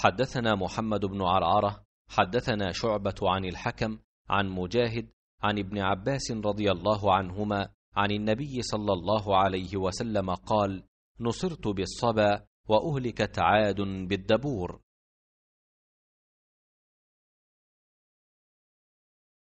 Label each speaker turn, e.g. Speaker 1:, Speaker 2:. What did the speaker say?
Speaker 1: حدثنا محمد بن
Speaker 2: عرعره حدثنا شعبه عن الحكم عن مجاهد عن ابن عباس
Speaker 3: رضي الله عنهما عن النبي صلى الله عليه وسلم قال
Speaker 4: نصرت بالصبا واهلكت عاد بالدبور